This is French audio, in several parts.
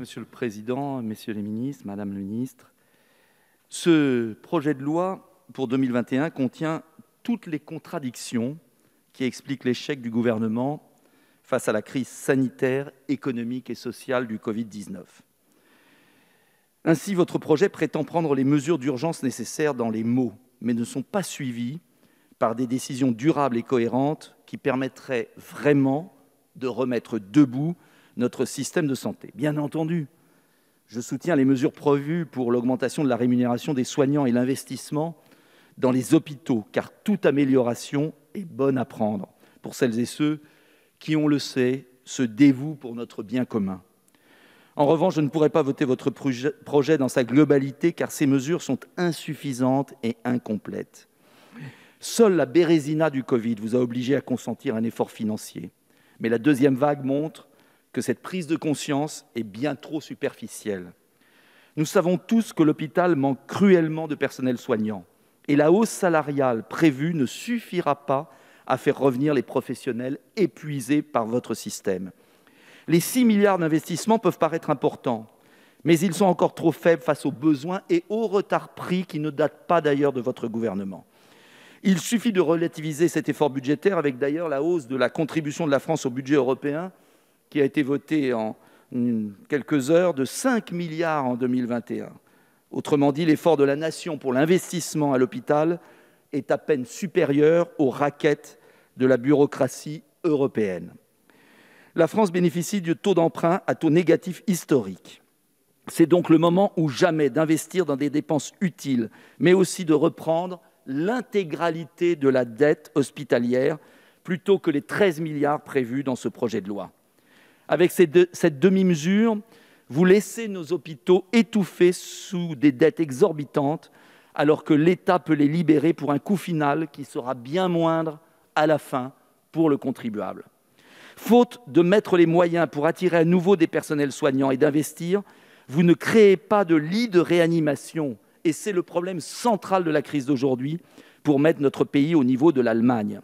Monsieur le Président, Messieurs les ministres, Madame la Ministre. Ce projet de loi pour 2021 contient toutes les contradictions qui expliquent l'échec du gouvernement face à la crise sanitaire, économique et sociale du Covid-19. Ainsi, votre projet prétend prendre les mesures d'urgence nécessaires dans les mots, mais ne sont pas suivies par des décisions durables et cohérentes qui permettraient vraiment de remettre debout notre système de santé. Bien entendu, je soutiens les mesures prévues pour l'augmentation de la rémunération des soignants et l'investissement dans les hôpitaux, car toute amélioration est bonne à prendre pour celles et ceux qui, on le sait, se dévouent pour notre bien commun. En revanche, je ne pourrai pas voter votre projet dans sa globalité, car ces mesures sont insuffisantes et incomplètes. Seule la bérésina du Covid vous a obligé à consentir un effort financier. Mais la deuxième vague montre que cette prise de conscience est bien trop superficielle. Nous savons tous que l'hôpital manque cruellement de personnel soignant et la hausse salariale prévue ne suffira pas à faire revenir les professionnels épuisés par votre système. Les six milliards d'investissements peuvent paraître importants, mais ils sont encore trop faibles face aux besoins et aux retards pris qui ne datent pas d'ailleurs de votre gouvernement. Il suffit de relativiser cet effort budgétaire avec d'ailleurs la hausse de la contribution de la France au budget européen qui a été voté en quelques heures de 5 milliards en 2021. Autrement dit, l'effort de la nation pour l'investissement à l'hôpital est à peine supérieur aux raquettes de la bureaucratie européenne. La France bénéficie du taux d'emprunt à taux négatif historique. C'est donc le moment ou jamais d'investir dans des dépenses utiles, mais aussi de reprendre l'intégralité de la dette hospitalière plutôt que les 13 milliards prévus dans ce projet de loi. Avec cette demi-mesure, vous laissez nos hôpitaux étouffés sous des dettes exorbitantes, alors que l'État peut les libérer pour un coût final qui sera bien moindre à la fin pour le contribuable. Faute de mettre les moyens pour attirer à nouveau des personnels soignants et d'investir, vous ne créez pas de lit de réanimation. Et c'est le problème central de la crise d'aujourd'hui pour mettre notre pays au niveau de l'Allemagne.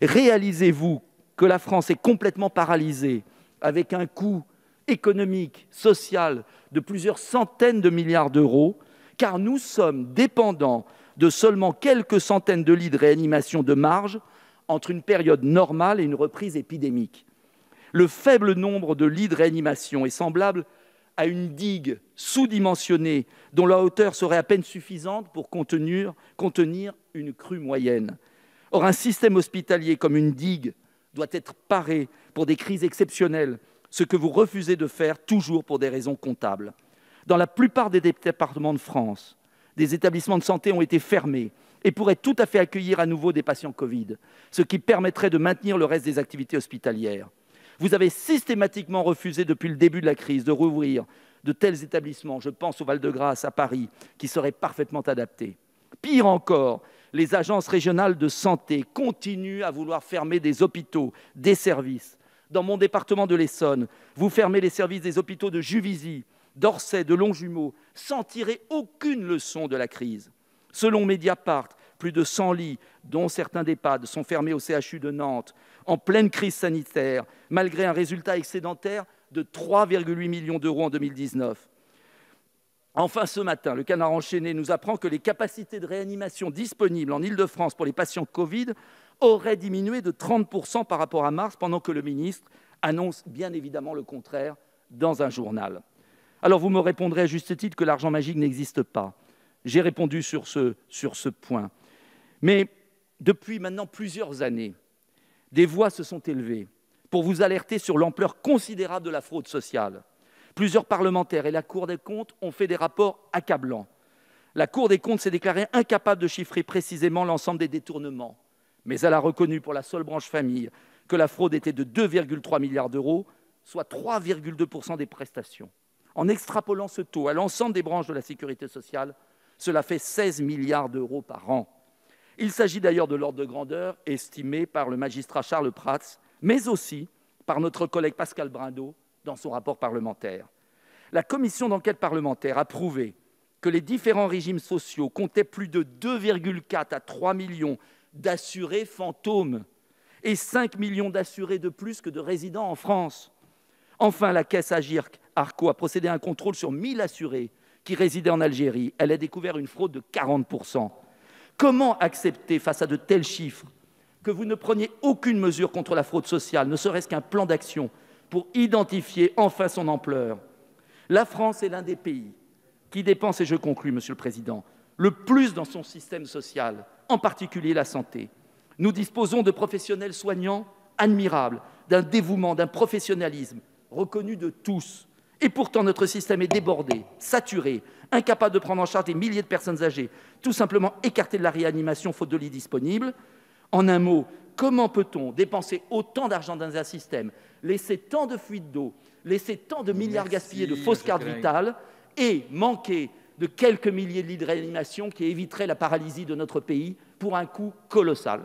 Réalisez-vous que la France est complètement paralysée avec un coût économique, social de plusieurs centaines de milliards d'euros, car nous sommes dépendants de seulement quelques centaines de lits de réanimation de marge entre une période normale et une reprise épidémique. Le faible nombre de lits de réanimation est semblable à une digue sous-dimensionnée dont la hauteur serait à peine suffisante pour contenir, contenir une crue moyenne. Or, un système hospitalier comme une digue doit être paré pour des crises exceptionnelles, ce que vous refusez de faire toujours pour des raisons comptables. Dans la plupart des départements de France, des établissements de santé ont été fermés et pourraient tout à fait accueillir à nouveau des patients Covid, ce qui permettrait de maintenir le reste des activités hospitalières. Vous avez systématiquement refusé depuis le début de la crise de rouvrir de tels établissements, je pense au Val-de-Grâce à Paris, qui seraient parfaitement adaptés. Pire encore, les agences régionales de santé continuent à vouloir fermer des hôpitaux, des services. Dans mon département de l'Essonne, vous fermez les services des hôpitaux de Juvisy, d'Orsay, de Longjumeau, sans tirer aucune leçon de la crise. Selon Mediapart, plus de 100 lits, dont certains d'EHPAD, sont fermés au CHU de Nantes, en pleine crise sanitaire, malgré un résultat excédentaire de 3,8 millions d'euros en 2019. Enfin, ce matin, le canard enchaîné nous apprend que les capacités de réanimation disponibles en Ile-de-France pour les patients Covid auraient diminué de 30% par rapport à mars, pendant que le ministre annonce bien évidemment le contraire dans un journal. Alors vous me répondrez à juste titre que l'argent magique n'existe pas. J'ai répondu sur ce, sur ce point. Mais depuis maintenant plusieurs années, des voix se sont élevées pour vous alerter sur l'ampleur considérable de la fraude sociale. Plusieurs parlementaires et la Cour des comptes ont fait des rapports accablants. La Cour des comptes s'est déclarée incapable de chiffrer précisément l'ensemble des détournements, mais elle a reconnu pour la seule branche famille que la fraude était de 2,3 milliards d'euros, soit 3,2% des prestations. En extrapolant ce taux à l'ensemble des branches de la sécurité sociale, cela fait 16 milliards d'euros par an. Il s'agit d'ailleurs de l'ordre de grandeur estimé par le magistrat Charles Prats, mais aussi par notre collègue Pascal Brindeau, dans son rapport parlementaire. La commission d'enquête parlementaire a prouvé que les différents régimes sociaux comptaient plus de 2,4 à 3 millions d'assurés fantômes et 5 millions d'assurés de plus que de résidents en France. Enfin, la caisse agirc Arco a procédé à un contrôle sur 1000 assurés qui résidaient en Algérie. Elle a découvert une fraude de 40%. Comment accepter, face à de tels chiffres, que vous ne preniez aucune mesure contre la fraude sociale, ne serait-ce qu'un plan d'action pour identifier enfin son ampleur. La France est l'un des pays qui dépense, et je conclus, Monsieur le Président, le plus dans son système social, en particulier la santé. Nous disposons de professionnels soignants admirables, d'un dévouement, d'un professionnalisme reconnu de tous. Et pourtant, notre système est débordé, saturé, incapable de prendre en charge des milliers de personnes âgées, tout simplement écarté de la réanimation faute de lits disponibles. En un mot, Comment peut-on dépenser autant d'argent dans un système, laisser tant de fuites d'eau, laisser tant de milliards gaspillés de fausses cartes vitales et manquer de quelques milliers de lits de réanimation qui éviteraient la paralysie de notre pays pour un coût colossal